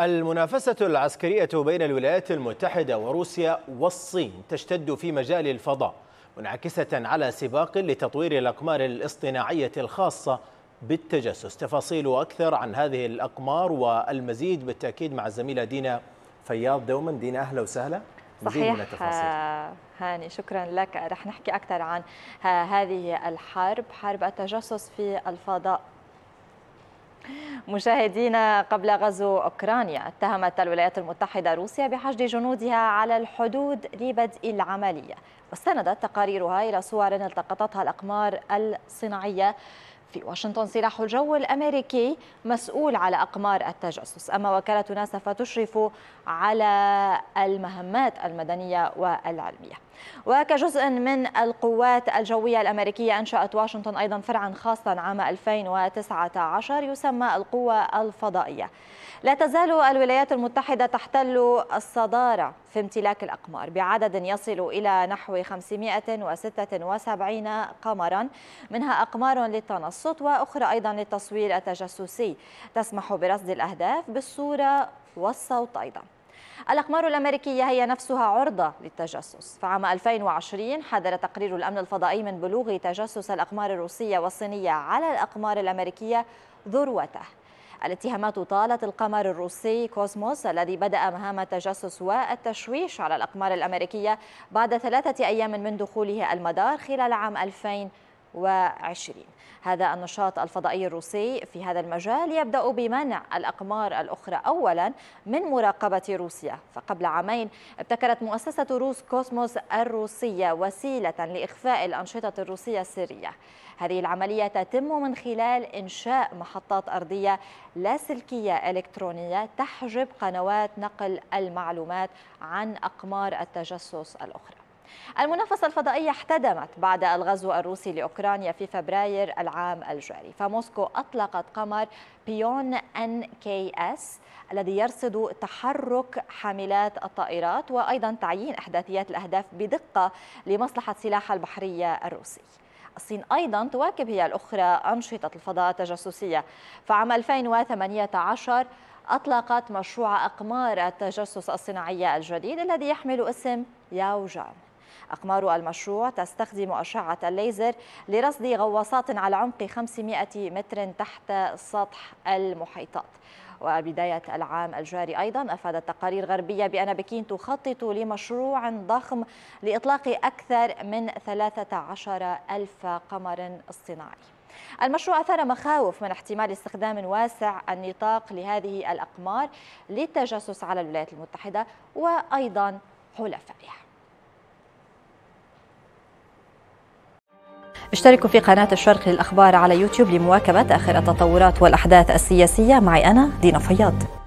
المنافسة العسكرية بين الولايات المتحدة وروسيا والصين تشتد في مجال الفضاء منعكسة على سباق لتطوير الأقمار الاصطناعية الخاصة بالتجسس تفاصيل أكثر عن هذه الأقمار والمزيد بالتأكيد مع الزميلة دينا فياض دوما دينا أهلا وسهلا صحيح آه، هاني شكرا لك رح نحكي أكثر عن آه، هذه الحرب حرب التجسس في الفضاء مشاهدينا قبل غزو أوكرانيا اتهمت الولايات المتحدة روسيا بحشد جنودها على الحدود لبدء العملية واستندت تقاريرها إلى صور التقطتها الأقمار الصناعية في واشنطن سلاح الجو الأمريكي مسؤول على أقمار التجسس أما وكالة ناسا فتشرف على المهمات المدنية والعلمية وكجزء من القوات الجوية الأمريكية أنشأت واشنطن أيضا فرعا خاصا عام 2019 يسمى القوة الفضائية لا تزال الولايات المتحدة تحتل الصدارة في امتلاك الأقمار بعدد يصل إلى نحو 576 قمرا منها أقمار للتنصف الصوت وأخرى أيضا للتصوير التجسسي تسمح برصد الأهداف بالصورة والصوت أيضا الأقمار الأمريكية هي نفسها عرضة للتجسس فعام 2020 حذر تقرير الأمن الفضائي من بلوغ تجسس الأقمار الروسية والصينية على الأقمار الأمريكية ذروته الاتهامات طالت القمر الروسي كوزموس الذي بدأ مهام التجسس والتشويش على الأقمار الأمريكية بعد ثلاثة أيام من دخوله المدار خلال عام 2020 هذا النشاط الفضائي الروسي في هذا المجال يبدأ بمنع الأقمار الأخرى أولا من مراقبة روسيا فقبل عامين ابتكرت مؤسسة روس كوسموس الروسية وسيلة لإخفاء الأنشطة الروسية السرية هذه العملية تتم من خلال إنشاء محطات أرضية لاسلكية إلكترونية تحجب قنوات نقل المعلومات عن أقمار التجسس الأخرى المنافسة الفضائية احتدمت بعد الغزو الروسي لأوكرانيا في فبراير العام الجاري فموسكو أطلقت قمر بيون ان كي اس الذي يرصد تحرك حاملات الطائرات وأيضا تعيين إحداثيات الأهداف بدقة لمصلحة سلاح البحرية الروسي الصين أيضا تواكب هي الأخرى أنشطة الفضاء التجسسية فعام 2018 أطلقت مشروع أقمار التجسس الصناعية الجديد الذي يحمل اسم ياوجان أقمار المشروع تستخدم أشعة الليزر لرصد غواصات على عمق 500 متر تحت سطح المحيطات وبداية العام الجاري أيضا أفادت تقارير غربية بأن بكين تخطط لمشروع ضخم لإطلاق أكثر من 13 ألف قمر اصطناعي المشروع أثار مخاوف من احتمال استخدام واسع النطاق لهذه الأقمار للتجسس على الولايات المتحدة وأيضا حلفائها اشتركوا في قناة الشرق للأخبار على يوتيوب لمواكبة آخر التطورات والأحداث السياسية معي أنا دينا فياض